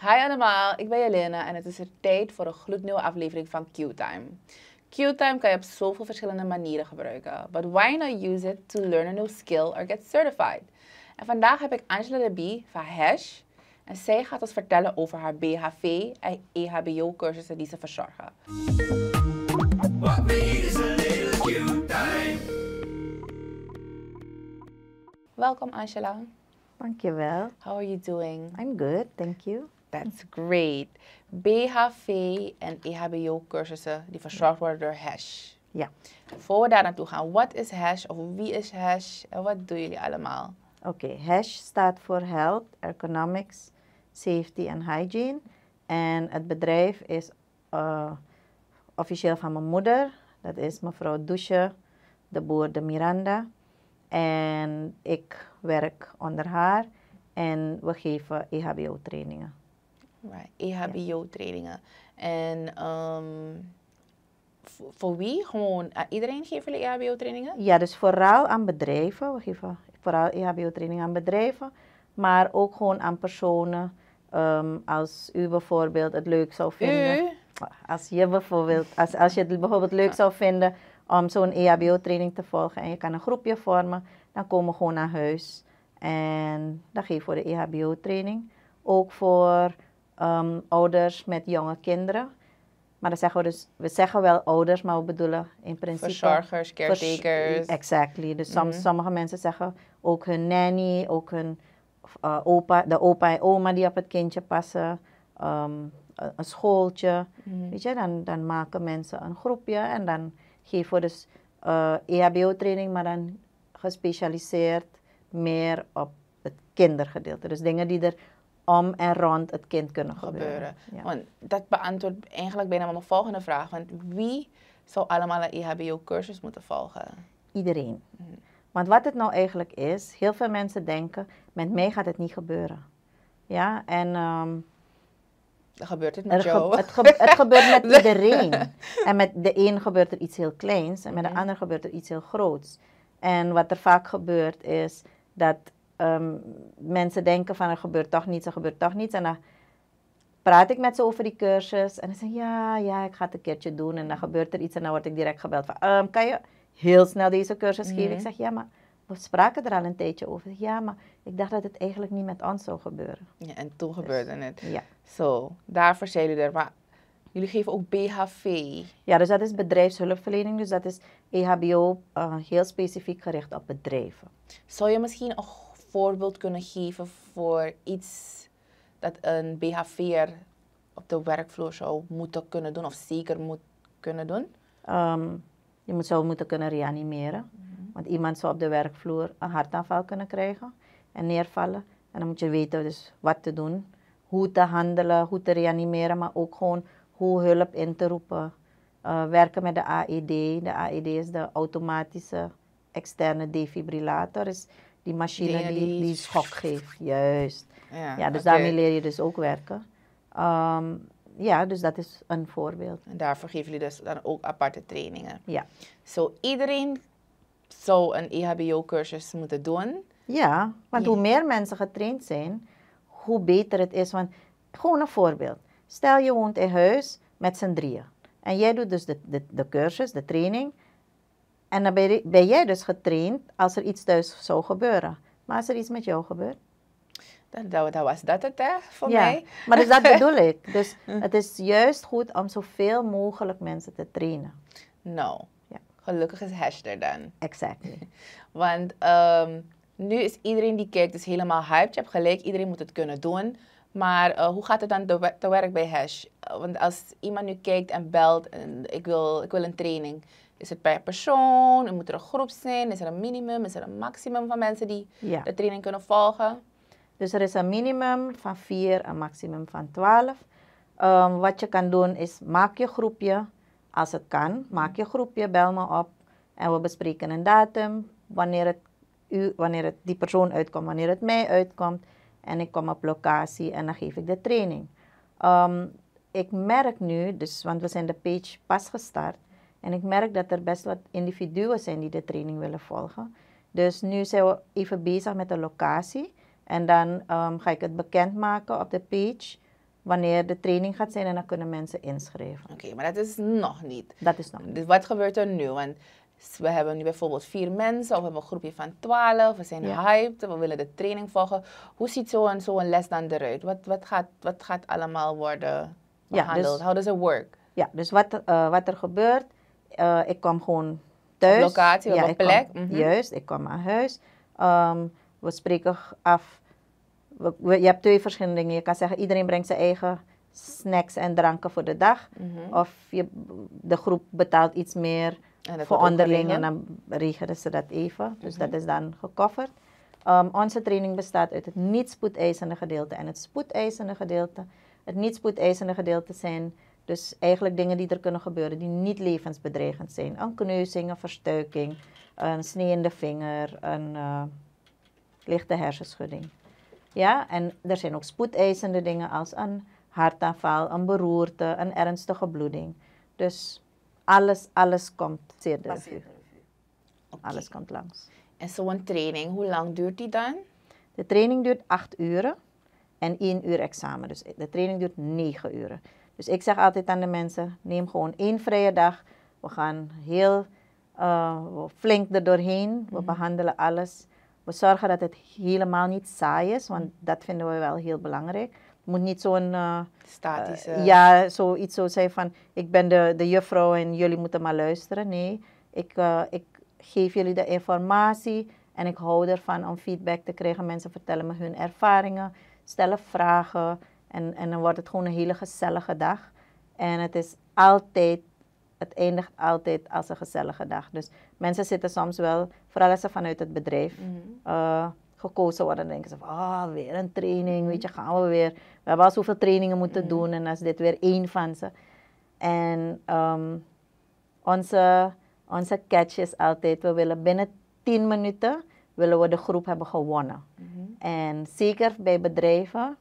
Hi allemaal, ik ben Jelena en het is er tijd voor een gloednieuwe aflevering van Q-Time. Q-Time kan je op zoveel verschillende manieren gebruiken. But why not use it to learn a new skill or get certified? En vandaag heb ik Angela de Bie van Hash. En zij gaat ons vertellen over haar BHV en EHBO-cursussen die ze verzorgen. Welkom Angela. Dankjewel. How are you doing? I'm good, thank you. That's great. BHV en EHBO-cursussen die verzorgd worden door HASH. Ja. Voor we daar naartoe gaan, wat is HASH of wie is HASH en wat doen jullie allemaal? Oké, HASH staat voor Health, Economics, Safety and Hygiene. En het bedrijf is eh, officieel van mijn moeder. Dat is mevrouw Douche, de boer de Miranda. En ik werk onder haar en we geven EHBO-trainingen. EHBO-trainingen. En ehm, voor wie? Gewoon eh, iedereen geeft jullie EHBO-trainingen? Ja, dus vooral aan bedrijven. We geven vooral EHBO-trainingen aan bedrijven. Maar ook gewoon aan personen. Ehm, als u bijvoorbeeld het leuk zou vinden. U? Als je bijvoorbeeld, als, als je het bijvoorbeeld leuk zou vinden om zo'n EHBO-training te volgen en je kan een groepje vormen, dan komen we gewoon naar huis. En dan geef je voor de EHBO-training. Ook voor Ehm, ouders met jonge kinderen. Maar dan zeggen we dus, we zeggen wel ouders, maar we bedoelen in principe... Verzorgers, caretakers. exactly. Dus mhm. sommige mensen zeggen ook hun nanny, ook hun eh, opa, de opa en oma die op het kindje passen. Ehm, een schooltje. Mhm. Weet je, dan, dan maken mensen een groepje en dan geven we dus uh, eh, EHBO-training, maar dan gespecialiseerd meer op het kindergedeelte. Dus dingen die er om en rond het kind kunnen gebeuren. Want dat beantwoordt eigenlijk bijna de volgende vraag. Want wie zou allemaal een IHBO e cursus moeten volgen? Iedereen. Mhm. Want wat het nou eigenlijk is, heel veel mensen denken, met mij gaat het niet gebeuren. Ja, en... Um, dan gebeurt het met jou. het, ge het, gebeurt met iedereen. En met de een gebeurt er iets heel kleins en met de mhm. ander gebeurt er iets heel groots. En wat er vaak gebeurt is dat Ehm, mensen denken van er gebeurt toch niets, er gebeurt toch niets. En dan praat ik met ze over die cursus. En dan zeggen ja, ja, ik ga het een keertje doen. En dan gebeurt er iets en dan word ik direct gebeld van, ehm, kan je heel snel deze cursus geven? Ik zeg, ja, maar we spraken er al een tijdje over. Ja, maar ik dacht dat het eigenlijk niet met ons zou gebeuren. Ja, en toen gebeurde dus, het. Ja. Zo, so, daarvoor zijn jullie er. Maar jullie geven ook BHV. Ja, dus dat is bedrijfshulpverlening. Dus dat is e EHBO heel specifiek gericht op bedrijven. Zou je misschien een voorbeeld kunnen geven voor iets dat een BHV'er op de werkvloer zou moeten kunnen doen of zeker moet kunnen doen? Ehm, je moet, zou moeten kunnen reanimeren. Mhm. Want iemand zou op de werkvloer een hartaanval kunnen krijgen en neervallen. En dan moet je weten dus wat te doen, hoe te handelen, hoe te reanimeren, maar ook gewoon hoe hulp in te roepen. Eh, werken met de AED. De AED is de automatische externe defibrillator. Is die machine die, schok geeft. Juist. Ja, ja dus daarmee leer je dus ook werken. Ehm, ja, dus dat is een voorbeeld. En daarvoor geven jullie dus dan ook aparte trainingen. Ja. Zo, iedereen zou een EHBO-cursus moeten doen. Ja, want hoe meer mensen getraind zijn, hoe beter het is. Want gewoon een voorbeeld. Stel je woont in huis met z'n drieën. En jij doet dus de, de, de cursus, de training. En dan ben, jij dus getraind als er iets thuis zou gebeuren. Maar als er iets met jou gebeurt, dan was dat het, hè, voor ja, mij. Maar dus dat bedoel ik. Dus mm. het is juist goed om zoveel mogelijk mensen te trainen. Nou, ja. gelukkig is hash dan. Exactly. Want ehm, nu is iedereen die kijkt dus helemaal hyped. Je hebt gelijk, iedereen moet het kunnen doen. Maar eh, hoe gaat het dan te, te werk bij hash? want als iemand nu kijkt en belt en ik wil, ik wil een training... Is het per persoon? Moet er een groep zijn? Is er een minimum? Is er een maximum van mensen die de training kunnen volgen? Dus er is een minimum van 4, een maximum van 12. Ehm, wat je kan doen is maak je groepje. Als het kan, maak je groepje, bel me op. En we bespreken een datum, wanneer het, u, wanneer het die persoon uitkomt, wanneer het mij uitkomt. En ik kom op locatie en dan geef ik de training. Ehm, ik merk nu, dus, want we zijn de page pas gestart, en ik merk dat er best wat individuen zijn die de training willen volgen. Dus nu zijn we even bezig met de locatie. En dan ehm, ga ik het bekendmaken op de page wanneer de training gaat zijn en dan kunnen mensen inschrijven. Oké, maar dat is nog niet. Dat is nog niet. Dus wat gebeurt er nu? Want we hebben nu bijvoorbeeld vier mensen of we hebben een groepje van twaalf. We zijn hyped, we willen de training volgen. Hoe ziet zo'n zo les dan eruit? Wat, wat, gaat, wat gaat allemaal worden behandeld? Ja, dus, How does it work? Ja, dus wat, eh, wat er gebeurt eh, ik kom gewoon thuis. Op locatie, ja, op plek. Mhm. Juist, ik kom aan huis. Ehm, we spreken af. We, je hebt twee verschillende dingen. Je kan zeggen, iedereen brengt zijn eigen snacks en dranken voor de dag. Mhm. Of je, de groep betaalt iets meer voor onderling en dan regelen ze dat even. Dus mhm. dat is dan gecoverd. Ehm, onze training bestaat uit het niet spoedeisende gedeelte en het spoedeisende gedeelte. Het niet spoedeisende gedeelte zijn dus eigenlijk dingen die er kunnen gebeuren die niet levensbedreigend zijn. Een kneuzing, een verstuiking, een snee in de vinger, een eh, lichte hersenschudding. Ja, en er zijn ook spoedeisende dingen als een hartaanval, een beroerte, een ernstige bloeding. Dus alles, alles komt zeer de Alles komt langs. En zo'n training, hoe lang duurt die dan? De training duurt acht uren en één uur examen. Dus de training duurt negen uren. Dus ik zeg altijd aan de mensen: neem gewoon één vrije dag. We gaan heel eh, flink er doorheen. We mhm. behandelen alles. We zorgen dat het helemaal niet saai is, want dat vinden we wel heel belangrijk. Het moet niet zo'n. Eh, Statische. Eh, ja, zoiets zo zijn van: ik ben de, de juffrouw en jullie moeten maar luisteren. Nee, ik, ik geef jullie de informatie en ik hou ervan om feedback te krijgen. Mensen vertellen me hun ervaringen, stellen vragen. En, en dan wordt het gewoon een hele gezellige dag. En het is altijd, het eindigt altijd als een gezellige dag. Dus mensen zitten soms wel, vooral als ze vanuit het bedrijf mhm. eh, gekozen worden, dan denken ze van, ah, weer een training, weet je, mhm. gaan we weer. We hebben al zoveel trainingen moeten mhm. doen en als dit weer één van ze. En ehm, onze, onze catch is altijd, we willen binnen 10 minuten willen we de groep hebben gewonnen. En zeker bij bedrijven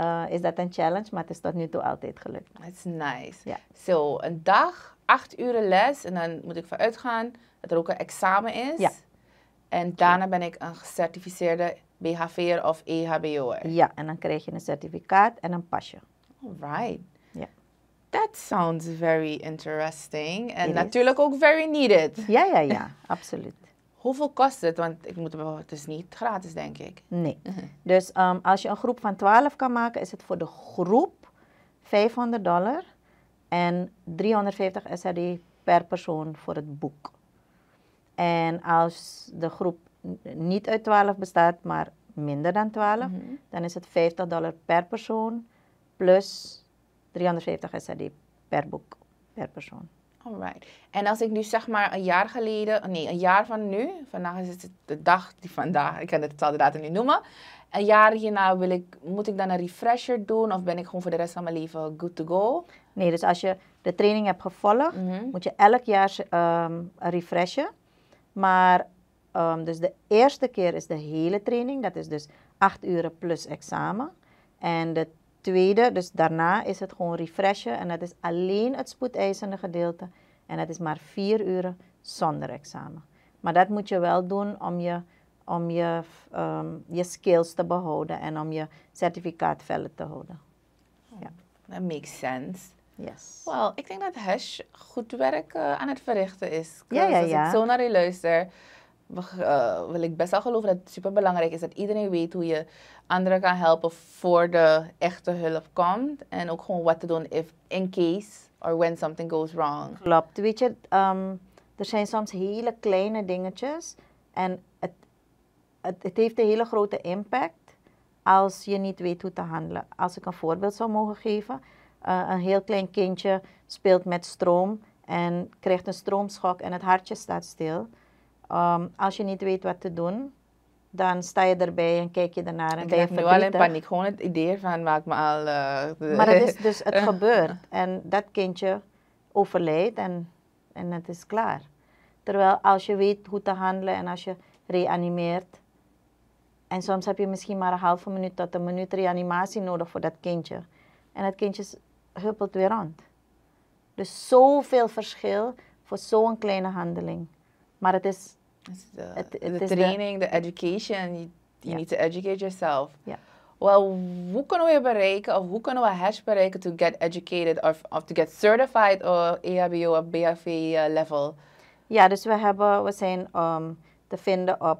eh, is dat een challenge, maar het is tot nu toe altijd gelukt. That's nice. Ja. Zo, een dag, acht uren les en dan moet ik vanuit gaan dat er ook een examen is. Ja. En daarna ben ik een gecertificeerde BHV'er of EHBO'er. Ja, en dan krijg je een certificaat en een pasje. Alright. Ja. That sounds very interesting. En natuurlijk ook very needed. Ja, ja, ja. Absoluut. Hoeveel kost het? Want ik moet, het is niet gratis, denk ik. Nee. Mhm. Dus ehm, als je een groep van 12 kan maken, is het voor de groep 500 dollar en 350 SRD per persoon voor het boek. En als de groep niet uit 12 bestaat, maar minder dan 12, mhm. dan is het 50 dollar per persoon plus 350 SRD per boek, per persoon. Alright. En als ik nu zeg maar een jaar geleden, nee, een jaar van nu, vandaag is het de dag die vandaag, ik kan het zal de datum niet noemen. Een jaar hierna wil ik, moet ik dan een refresher doen of ben ik gewoon voor de rest van mijn leven good to go? Nee, dus als je de training hebt gevolgd, mhm. moet je elk jaar um, refreshen. Maar ehm, dus de eerste keer is de hele training, dat is dus acht uren plus examen. En de Tweede, dus daarna is het gewoon refreshen en dat is alleen het spoedeisende gedeelte. En dat is maar vier uren zonder examen. Maar dat moet je wel doen om je, om je, ehm, je skills te behouden en om je certificaat vellen te houden. ja. That makes sense. Yes. Wel, ik denk dat Hash goed werk eh, aan het verrichten is. Ja, ja, ja. Dus als ik zo naar u luister, eh, wil ik best wel geloven dat het super belangrijk is dat iedereen weet hoe je anderen kan helpen voor de echte hulp komt. En ook gewoon wat te doen if, in case or when something goes wrong. Klopt. Weet je, ehm, er zijn soms hele kleine dingetjes en het, het, heeft een hele grote impact als je niet weet hoe te handelen. Als ik een voorbeeld zou mogen geven, eh, een heel klein kindje speelt met stroom en krijgt een stroomschok en het hartje staat stil. Ehm, als je niet weet wat te doen, dan sta je erbij en kijk je ernaar. En ik je nu al in paniek. Gewoon het idee van maak me al... Eh, maar het is dus, het eh. gebeurt. En dat kindje overlijdt en, en het is klaar. Terwijl als je weet hoe te handelen en als je reanimeert... En soms heb je misschien maar een halve minuut tot een minuut reanimatie nodig voor dat kindje. En het kindje huppelt weer rond. Dus zoveel verschil voor zo'n kleine handeling. Maar het is the, eh, training, the, education. You, you need to educate yourself. Wel, Well, hoe kunnen we bereiken of hoe kunnen we hash bereiken to get educated of, of to get certified or EHBO of BHV eh, level? Ja, dus we hebben, we zijn um, te vinden op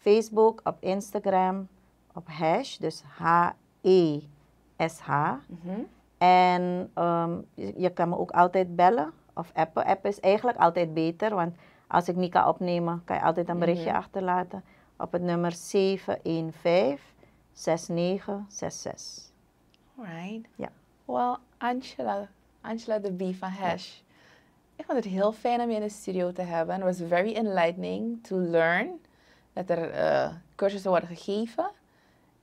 Facebook, op Instagram, op hash, dus H-E-S-H. E mhm. En ehm, je, je, kan me ook altijd bellen of appen. App is eigenlijk altijd beter, want als ik niet kan opnemen, kan je altijd een berichtje mhm. achterlaten op het nummer 715 6966. Right. Ja. Well, Angela, Angela de B van Hash. Ik vond het heel fijn om je in de studio te hebben. It was very enlightening to learn that er uh, cursussen worden gegeven.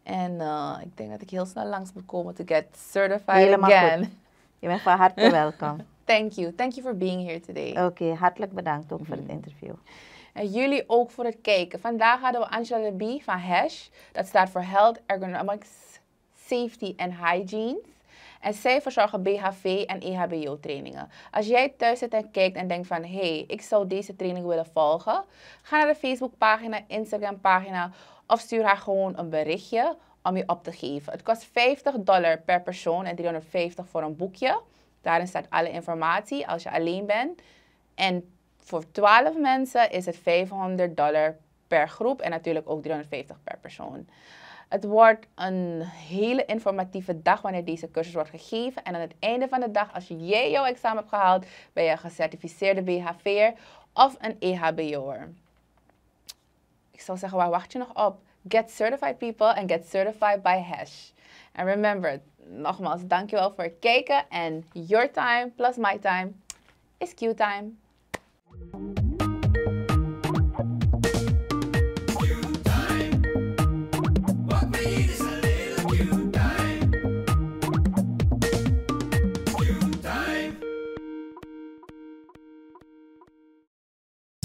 En eh, ik denk dat ik heel snel langs moet komen to get certified Helemaal again. Goed. Je bent van harte welkom. Thank you. Thank you for being here today. Oké, hartelijk bedankt ook voor het mhm. interview. En jullie ook voor het kijken. Vandaag hadden we Angela B van HASH. Dat staat voor Health, Ergonomics, Safety and Hygiene. En zij verzorgen BHV en EHBO trainingen. Als jij thuis zit en kijkt en denkt van... hé, hey, ik zou deze training willen volgen. Ga naar de Facebookpagina, Instagram pagina... of stuur haar gewoon een berichtje om je op te geven. Het kost 50 dollar per persoon en 350 voor een boekje. Daarin staat alle informatie als je alleen bent. En voor 12 mensen is het 500 dollar per groep en natuurlijk ook 350 per persoon. Het wordt een hele informatieve dag wanneer deze cursus wordt gegeven. En aan het einde van de dag, als je jouw examen hebt gehaald, ben je een gecertificeerde BHV'er of een EHBO'er. Ik zou zeggen, waar wacht je nog op? Get certified people and get certified by hash. And remember, nogmaals, dankjewel voor het kijken. En your time plus my time is Q-time.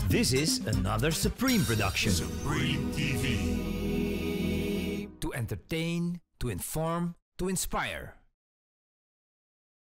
This is another Supreme production. Supreme TV. To entertain, to inform, to inspire.